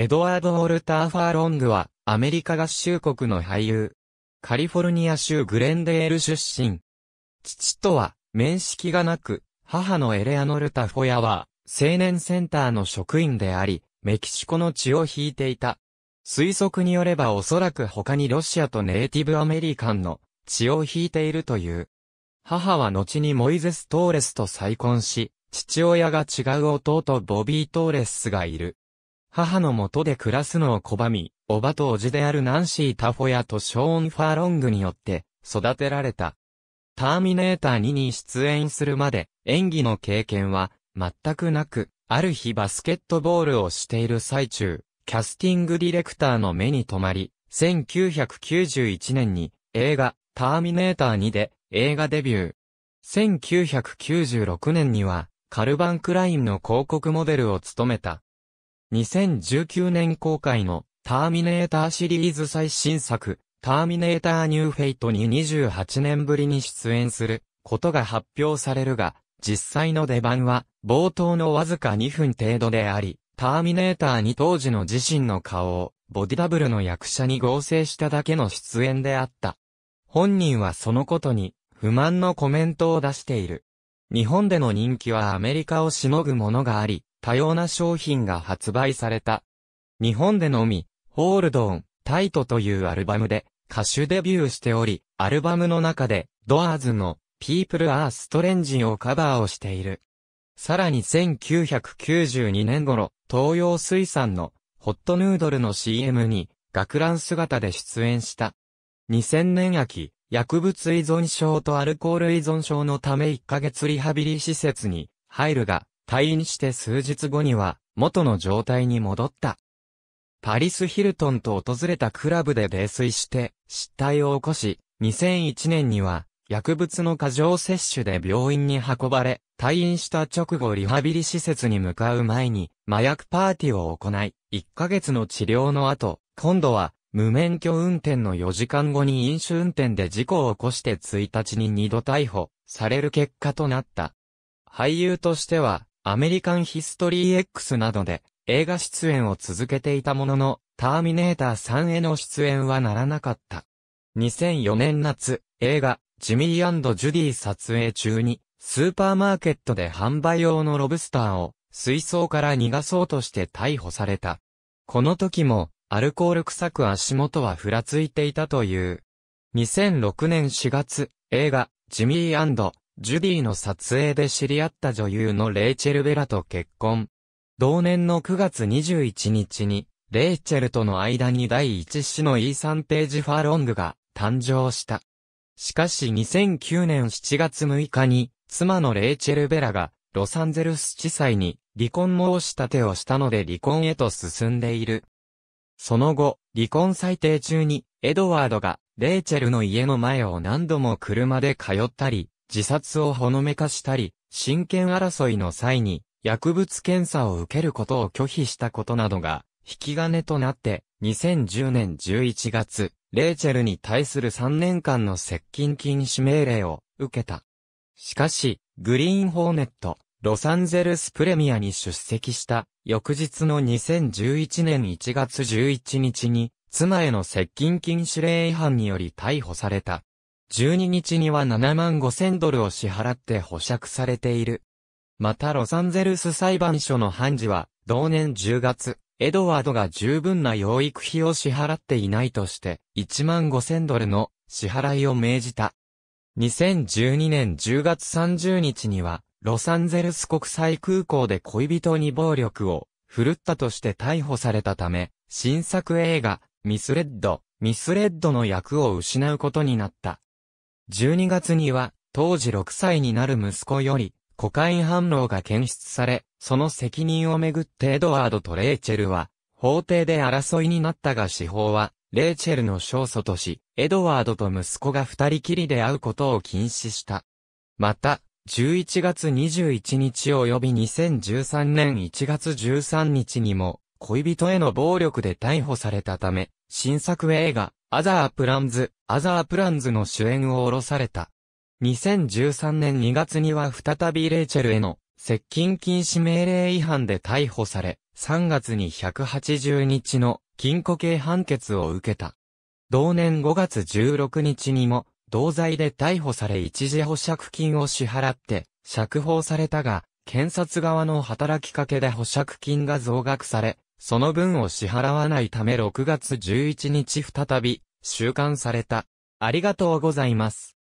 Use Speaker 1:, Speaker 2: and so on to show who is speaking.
Speaker 1: エドワード・ウォルター・ファーロングは、アメリカ合衆国の俳優。カリフォルニア州グレンデール出身。父とは、面識がなく、母のエレアノルタ・フォヤは、青年センターの職員であり、メキシコの血を引いていた。推測によればおそらく他にロシアとネイティブアメリカンの血を引いているという。母は後にモイゼス・トーレスと再婚し、父親が違う弟ボビー・トーレスがいる。母のもとで暮らすのを拒み、おばとおじであるナンシー・タフォヤとショーン・ファーロングによって育てられた。ターミネーター2に出演するまで演技の経験は全くなく、ある日バスケットボールをしている最中、キャスティングディレクターの目に留まり、1991年に映画ターミネーター2で映画デビュー。1996年にはカルバン・クラインの広告モデルを務めた。2019年公開のターミネーターシリーズ最新作、ターミネーターニューフェイトに28年ぶりに出演することが発表されるが、実際の出番は冒頭のわずか2分程度であり、ターミネーターに当時の自身の顔をボディダブルの役者に合成しただけの出演であった。本人はそのことに不満のコメントを出している。日本での人気はアメリカをしのぐものがあり、多様な商品が発売された。日本でのみ、ホールドオン、タイトというアルバムで歌手デビューしており、アルバムの中でドアーズのピープルアーストレンジンをカバーをしている。さらに1992年頃、東洋水産のホットヌードルの CM に学ラン姿で出演した。2000年秋、薬物依存症とアルコール依存症のため1ヶ月リハビリ施設に入るが、退院して数日後には、元の状態に戻った。パリス・ヒルトンと訪れたクラブで泥酔して、失態を起こし、2001年には、薬物の過剰摂取で病院に運ばれ、退院した直後リハビリ施設に向かう前に、麻薬パーティーを行い、1ヶ月の治療の後、今度は、無免許運転の4時間後に飲酒運転で事故を起こして1日に2度逮捕される結果となった。俳優としては、アメリカンヒストリー X などで映画出演を続けていたものの、ターミネーター3への出演はならなかった。2004年夏、映画、ジミージュディ撮影中に、スーパーマーケットで販売用のロブスターを水槽から逃がそうとして逮捕された。この時も、アルコール臭く足元はふらついていたという。2006年4月、映画、ジミージュディの撮影で知り合った女優のレイチェル・ベラと結婚。同年の9月21日に、レイチェルとの間に第一子のイーサン・ページ・ファーロングが誕生した。しかし2009年7月6日に、妻のレイチェル・ベラが、ロサンゼルス地裁に離婚申し立てをしたので離婚へと進んでいる。その後、離婚裁定中に、エドワードが、レイチェルの家の前を何度も車で通ったり、自殺をほのめかしたり、親権争いの際に薬物検査を受けることを拒否したことなどが引き金となって、2010年11月、レイチェルに対する3年間の接近禁止命令を受けた。しかし、グリーンホーネット、ロサンゼルスプレミアに出席した翌日の2011年1月11日に、妻への接近禁止令違反により逮捕された。12日には7万5千ドルを支払って保釈されている。またロサンゼルス裁判所の判事は、同年10月、エドワードが十分な養育費を支払っていないとして、1万5千ドルの支払いを命じた。2012年10月30日には、ロサンゼルス国際空港で恋人に暴力を振るったとして逮捕されたため、新作映画、ミスレッド、ミスレッドの役を失うことになった。12月には、当時6歳になる息子より、コカイン反応が検出され、その責任をめぐってエドワードとレイチェルは、法廷で争いになったが司法は、レイチェルの勝訴とし、エドワードと息子が二人きりで会うことを禁止した。また、11月21日及び2013年1月13日にも、恋人への暴力で逮捕されたため、新作映画、アザープランズ、アザープランズの主演を下ろされた。2013年2月には再びレイチェルへの接近禁止命令違反で逮捕され、3月に180日の禁錮刑判決を受けた。同年5月16日にも、同罪で逮捕され一時保釈金を支払って釈放されたが、検察側の働きかけで保釈金が増額され、その分を支払わないため6月11日再び、収監された。ありがとうございます。